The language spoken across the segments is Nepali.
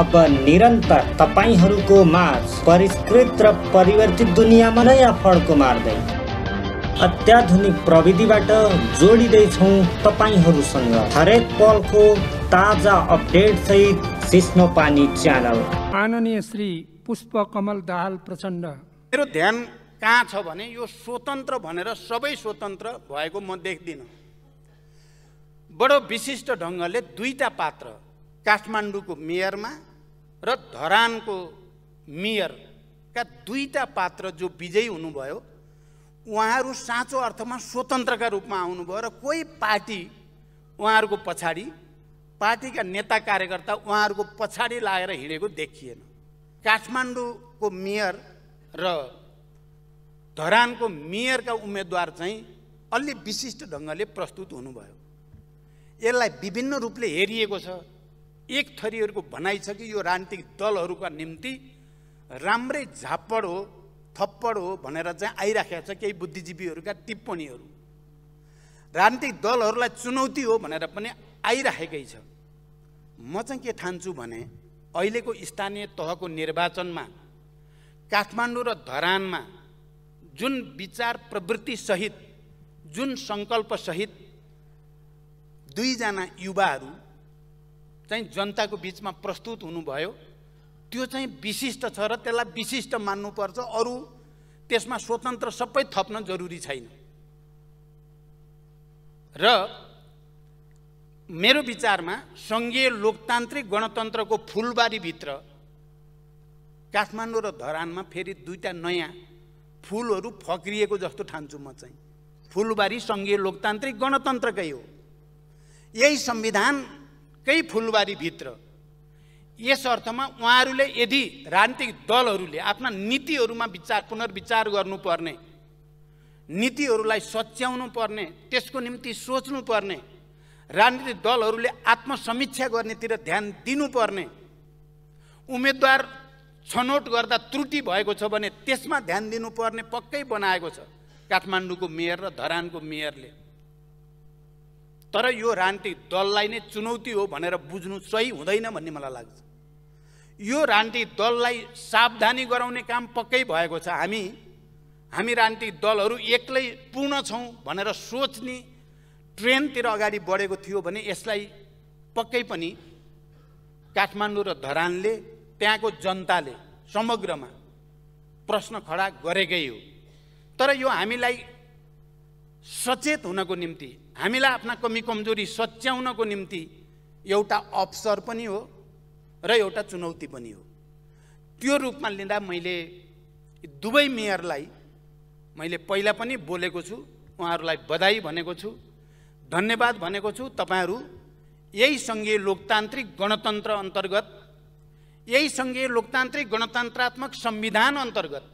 अब निरन्तर तपाईँहरूको माझ परिष्कृत र परिवर्तित दुनियाँमा नयाँ फड्को मार्दै अत्याधुनिक प्रविधिबाट जोडिँदैछौँ तपाईँहरूसँग हरेक पलको ताजा अपडेट सहित सिस्नो पानी च्यानल माननीय श्री पुष्प कमल दाहाल प्रचण्ड मेरो ध्यान कहाँ छ भने यो स्वतन्त्र भनेर सबै स्वतन्त्र भएको म देख्दिनँ बडो विशिष्ट ढङ्गले दुईटा पात्र काठमाडौँको मेयरमा र धरानको मेयरका दुईवटा पात्र जो विजयी हुनुभयो उहाँहरू साँचो अर्थमा स्वतन्त्रका रूपमा आउनुभयो र कोही पार्टी उहाँहरूको पछाडि पार्टीका नेता कार्यकर्ता उहाँहरूको पछाडि लागेर हिँडेको देखिएन काठमाडौँको मेयर र धरानको मेयरका उम्मेदवार चाहिँ अलि विशिष्ट ढङ्गले प्रस्तुत हुनुभयो यसलाई विभिन्न रूपले हेरिएको छ एक थरीहरूको भनाइ छ कि यो राजनीतिक दलहरूका निम्ति राम्रै झापड हो थप्पड हो भनेर चाहिँ आइराखेको छ केही बुद्धिजीवीहरूका टिप्पणीहरू राजनीतिक दलहरूलाई चुनौती हो भनेर पनि आइराखेकै छ म चाहिँ के ठान्छु भने अहिलेको स्थानीय तहको निर्वाचनमा काठमाडौँ र धरानमा जुन विचार प्रवृत्तिसहित जुन सङ्कल्पसहित दुईजना युवाहरू चाहिँ जनताको बिचमा प्रस्तुत हुनुभयो त्यो चाहिँ विशिष्ट छ र त्यसलाई विशिष्ट मान्नुपर्छ अरू त्यसमा स्वतन्त्र सबै थप्न जरुरी छैन र मेरो विचारमा सङ्घीय लोकतान्त्रिक गणतन्त्रको फुलबारीभित्र काठमाडौँ र धरानमा फेरि दुईवटा नयाँ फुलहरू फक्रिएको जस्तो ठान्छु म चाहिँ फुलबारी सङ्घीय लोकतान्त्रिक गणतन्त्रकै हो यही संविधान कै फुलबारीभित्र यस अर्थमा उहाँहरूले यदि राजनीतिक दलहरूले आफ्ना नीतिहरूमा विचार पुनर्विचार गर्नुपर्ने नीतिहरूलाई सच्याउनु पर्ने त्यसको निम्ति सोच्नुपर्ने राजनीतिक दलहरूले आत्मसमीक्षा गर्नेतिर ध्यान दिनुपर्ने उम्मेद्वार छनौट गर्दा त्रुटि भएको छ भने त्यसमा ध्यान दिनुपर्ने पक्कै बनाएको छ काठमाडौँको मेयर र धरानको मेयरले तर यो राजनीतिक दललाई नै चुनौती हो भनेर बुझ्नु सही हुँदैन भन्ने मलाई लाग्छ यो राजनीतिक दललाई सावधानी गराउने काम पक्कै भएको छ हामी हामी राजनीतिक दलहरू एक्लै पूर्ण छौँ भनेर सोच्ने ट्रेनतिर अगाडि बढेको थियो भने यसलाई पक्कै पनि काठमाडौँ र धरानले त्यहाँको जनताले समग्रमा प्रश्न खडा गरेकै हो तर यो हामीलाई सचेत हुनको निम्ति हामीलाई आफ्ना कमी कमजोरी सच्याउनको निम्ति एउटा अवसर पनि हो र एउटा चुनौती पनि हो त्यो रूपमा लिँदा मैले दुवै मेयरलाई मैले पहिला पनि बोलेको छु उहाँहरूलाई बधाई भनेको छु धन्यवाद भनेको छु तपाईँहरू यही सङ्घीय लोकतान्त्रिक गणतन्त्र अन्तर्गत यही सङ्घीय लोकतान्त्रिक गणतन्त्रात्मक संविधान अन्तर्गत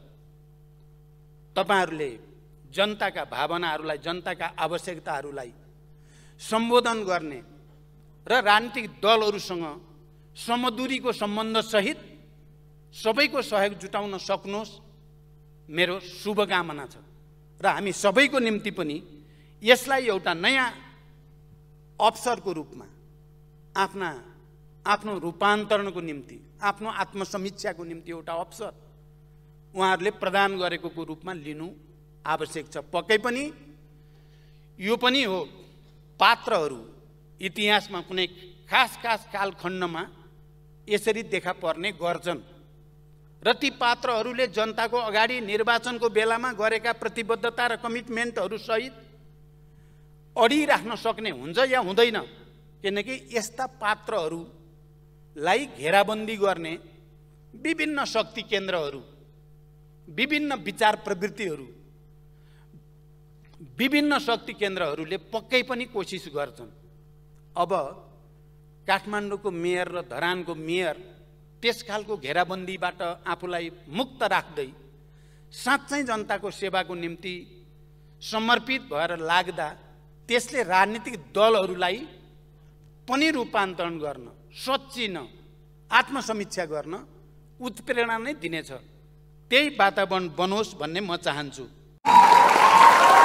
तपाईँहरूले जनताका भावनाहरूलाई जनताका आवश्यकताहरूलाई सम्बोधन गर्ने र राजनीतिक दलहरूसँग समदुरीको सम्बन्धसहित सबैको सहयोग जुटाउन सक्नुहोस् मेरो शुभकामना छ र हामी सबैको निम्ति पनि यसलाई एउटा नयाँ अवसरको रूपमा आफ्ना आफ्नो रूपान्तरणको निम्ति आफ्नो आत्मसमीक्षाको निम्ति एउटा अवसर उहाँहरूले प्रदान गरेको रूपमा लिनु आवश्यक छ पक्कै पनि यो पनि हो पात्रहरू इतिहासमा कुनै खास खास कालखण्डमा यसरी देखा पर्ने गर्छन् र ती पात्रहरूले जनताको अगाडि निर्वाचनको बेलामा गरेका प्रतिबद्धता र कमिटमेन्टहरूसहित अडिराख्न सक्ने हुन्छ या हुँदैन किनकि यस्ता पात्रहरूलाई घेराबन्दी गर्ने विभिन्न शक्ति केन्द्रहरू विभिन्न विचार प्रवृत्तिहरू विभिन्न शक्ति केन्द्रहरूले पक्कै पनि कोसिस गर्छन् अब काठमाडौँको मेयर र धरानको मेयर त्यस खालको घेराबन्दीबाट आफूलाई मुक्त राख्दै साँच्चै जनताको सेवाको निम्ति समर्पित भएर लाग्दा त्यसले राजनीतिक दलहरूलाई पनि रूपान्तरण गर्न सोचिन आत्मसमीक्षा गर्न उत्प्रेरणा नै दिनेछ त्यही वातावरण बनोस् भन्ने म चाहन्छु